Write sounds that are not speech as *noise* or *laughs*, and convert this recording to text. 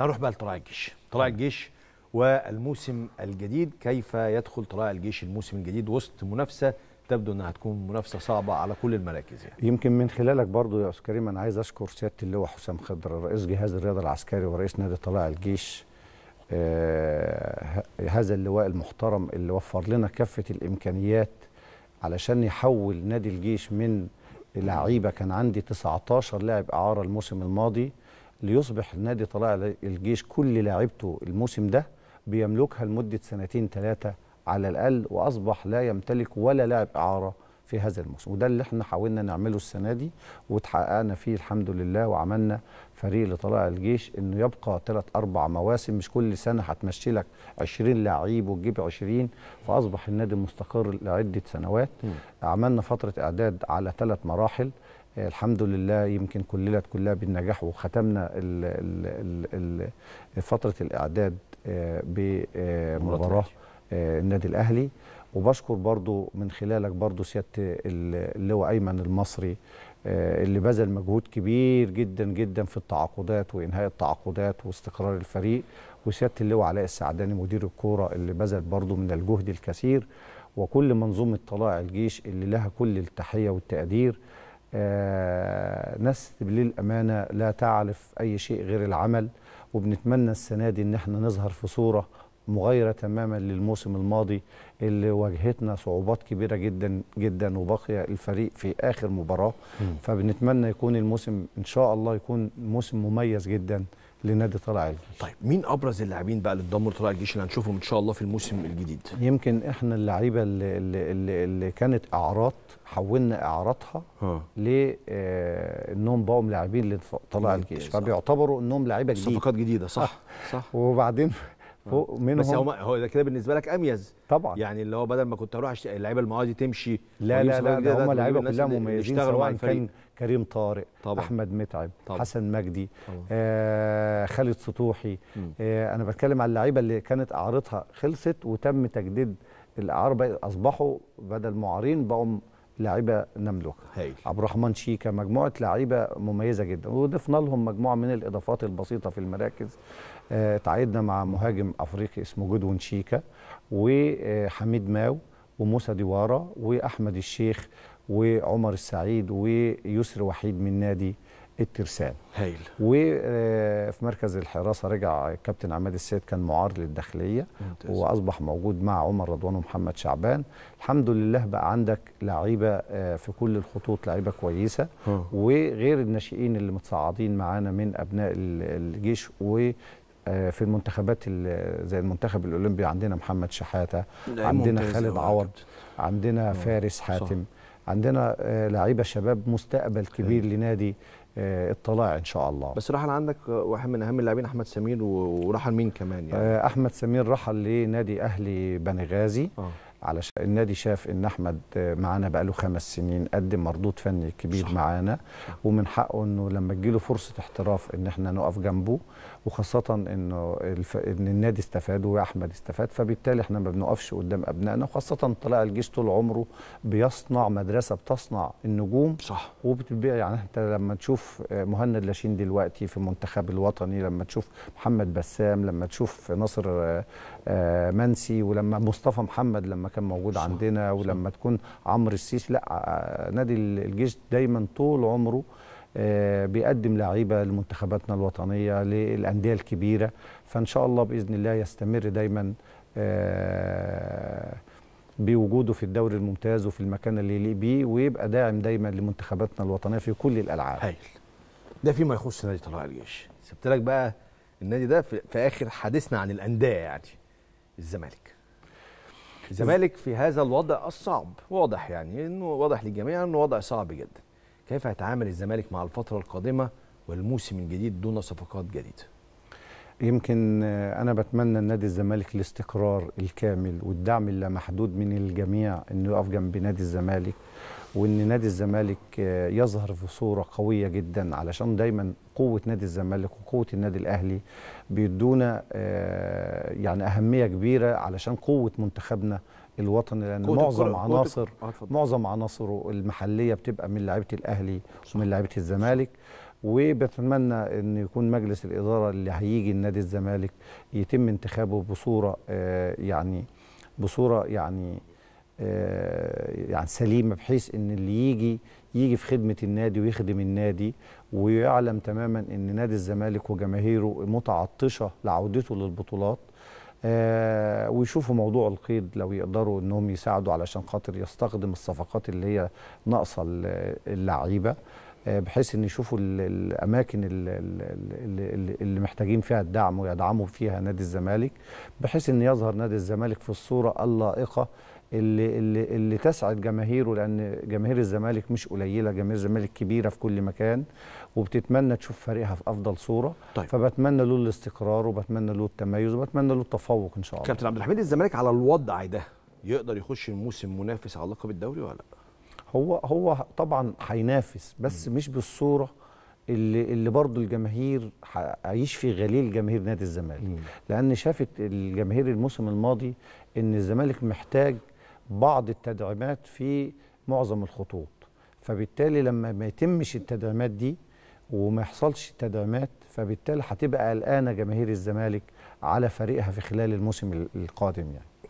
نروح بقى لطلائع الجيش طلائع نعم. الجيش والموسم الجديد كيف يدخل طلائع الجيش الموسم الجديد وسط منافسه تبدو انها هتكون منافسه صعبه على كل المراكز يعني. يمكن من خلالك برضو يا استاذ كريم انا عايز اشكر سياده اللواء حسام خضر رئيس جهاز الرياضه العسكري ورئيس نادي طلائع الجيش آه هذا اللواء المحترم اللي وفر لنا كافه الامكانيات علشان يحول نادي الجيش من لعيبه كان عندي 19 لاعب اعاره الموسم الماضي ليصبح نادي طلائع الجيش كل لاعبته الموسم ده بيملكها لمده سنتين ثلاثه على الاقل واصبح لا يمتلك ولا لاعب اعاره في هذا الموسم وده اللي احنا حاولنا نعمله السنه دي وتحققنا فيه الحمد لله وعملنا فريق لطلائع الجيش انه يبقى ثلاث اربع مواسم مش كل سنه هتمشي لك 20 لعيب وتجيب 20 فاصبح النادي مستقر لعده سنوات عملنا فتره اعداد على ثلاث مراحل الحمد لله يمكن كلنا كلها بالنجاح وختمنا فتره الاعداد آه، بمباراه آه، النادي الاهلي وبشكر برضو من خلالك برضو سياده اللواء ايمن المصري آه، اللي بذل مجهود كبير جدا جدا في التعاقدات وانهاء التعاقدات واستقرار الفريق وسياده اللواء علاء السعداني مدير الكوره اللي بذل برضو من الجهد الكثير وكل منظومه طلائع الجيش اللي لها كل التحيه والتقدير آه، ناس للأمانة الأمانة لا تعرف أي شيء غير العمل وبنتمنى السنة دي إن احنا نظهر في صورة مغايرة تماما للموسم الماضي اللي واجهتنا صعوبات كبيرة جدا جدا وبقي الفريق في آخر مباراة فبنتمنى يكون الموسم إن شاء الله يكون موسم مميز جدا لنادي طلع الجيش طيب مين ابرز اللاعبين بقى اللي انضموا لطلع الجيش اللي هنشوفهم ان شاء الله في الموسم الجديد يمكن احنا اللعيبه اللي, اللي, اللي كانت اعراض حولنا اعراضها لانهم آه، بقوا لاعبين لطلع الجيش فبيعتبروا انهم لعيبه جديده صفقات جديده صح *laughs* صح وبعدين فوق آه. منهم بس هو هو ده كده بالنسبه لك اميز طبعا يعني اللي هو بدل ما كنت اروح اللعيبه المعادي تمشي لا لا لا, لا هم اللعيبه كلها مميزين سواء كان كريم طارق طبعا. احمد متعب طبعا. حسن مجدي آه خالد سطوحي آه انا بتكلم على اللعيبه اللي كانت اعارتها خلصت وتم تجديد الاعاره اصبحوا بدل معارين بقوا لعيبه نملكها عبد الرحمن شيكا مجموعه لعيبه مميزه جدا وضفنا لهم مجموعه من الاضافات البسيطه في المراكز آه تعيدنا مع مهاجم افريقي اسمه جودون شيكا وحميد ماو وموسى ديوارا واحمد الشيخ وعمر السعيد ويسر وحيد من نادي الترسان هايل وفي آه، مركز الحراسة رجع كابتن عماد السيد كان معار للداخلية ممتاز. وأصبح موجود مع عمر رضوان ومحمد شعبان الحمد لله بقى عندك لعيبة آه، في كل الخطوط لعيبة كويسة وغير الناشئين اللي متصاعدين معانا من أبناء الجيش و آه، في المنتخبات زي المنتخب الاولمبي عندنا محمد شحاته عندنا خالد عوض عندنا فارس حاتم صح. عندنا آه، لعيبه شباب مستقبل كبير أيوة. لنادي الطلاع آه، ان شاء الله بس رحل عندك واحد من اهم اللاعبين احمد سمير ورحل مين كمان يعني آه، احمد سمير رحل لنادي اهلي بنغازي آه. علشان النادي شاف ان احمد معانا بقاله خمس سنين قدم مردود فني كبير معانا ومن حقه انه لما تجيله فرصه احتراف ان احنا نقف جنبه وخاصه انه الف... ان النادي استفاد واحمد استفاد فبالتالي احنا ما بنقفش قدام ابنائنا وخاصه طلائع الجيش طول عمره بيصنع مدرسه بتصنع النجوم صح وبتبيع يعني انت لما تشوف مهند لاشين دلوقتي في المنتخب الوطني لما تشوف محمد بسام لما تشوف ناصر آه، آه، منسي ولما مصطفى محمد لما كان موجود صح عندنا ولما صح تكون عمرو السيسي لا آه، آه، نادي الجيش دايما طول عمره آه، بيقدم لعيبه لمنتخباتنا الوطنيه للانديه الكبيره فان شاء الله باذن الله يستمر دايما بوجوده في الدوري الممتاز وفي المكان اللي يليق بيه ويبقى داعم دايما لمنتخباتنا الوطنيه في كل الالعاب. هايل. ده فيما يخص نادي طلائع الجيش. سبت لك بقى النادي ده في اخر حديثنا عن الانديه يعني الزمالك. الزمالك في هذا الوضع الصعب واضح يعني انه واضح للجميع انه وضع صعب جدا كيف هيتعامل الزمالك مع الفتره القادمه والموسم الجديد دون صفقات جديده يمكن انا بتمنى النادي الزمالك الاستقرار الكامل والدعم اللامحدود من الجميع انه يقف جنب نادي الزمالك وان نادي الزمالك آه، يظهر في صوره قويه جدا علشان دايما قوه نادي الزمالك وقوه النادي الاهلي بيدونا آه، يعني اهميه كبيره علشان قوه منتخبنا الوطني لان معظم عناصر آه، معظم عناصره المحليه بتبقى من لعيبه الاهلي ومن لعيبه الزمالك وبتمنى ان يكون مجلس الاداره اللي هيجي لنادي الزمالك يتم انتخابه بصوره يعني بصوره يعني آه، يعني سليمه بحيث ان اللي يجي يجي في خدمه النادي ويخدم النادي ويعلم تماما ان نادي الزمالك وجماهيره متعطشه لعودته للبطولات آه، ويشوفوا موضوع القيد لو يقدروا انهم يساعدوا علشان خاطر يستخدم الصفقات اللي هي ناقصه اللعيبه آه، بحيث ان يشوفوا الاماكن اللي, محتاجين فيها الدعم ويدعموا فيها نادي الزمالك بحيث ان يظهر نادي الزمالك في الصوره اللائقه اللي اللي اللي تسعد جماهيره لان جماهير الزمالك مش قليله جماهير الزمالك كبيره في كل مكان وبتتمنى تشوف فريقها في افضل صوره طيب. فبتمنى له الاستقرار وبتمنى له التميز وبتمنى له التفوق ان شاء الله كابتن عبد الحميد الزمالك على الوضع ده يقدر يخش الموسم منافس على لقب الدوري ولا لا هو هو طبعا هينافس بس م. مش بالصوره اللي اللي برضه الجماهير هيشفي غليل جماهير نادي الزمالك لان شافت الجماهير الموسم الماضي ان الزمالك محتاج بعض التدعيمات في معظم الخطوط فبالتالي لما ما يتمش التدعيمات دي وما يحصلش تدعيمات فبالتالي هتبقى قلقانه جماهير الزمالك على فريقها في خلال الموسم القادم يعني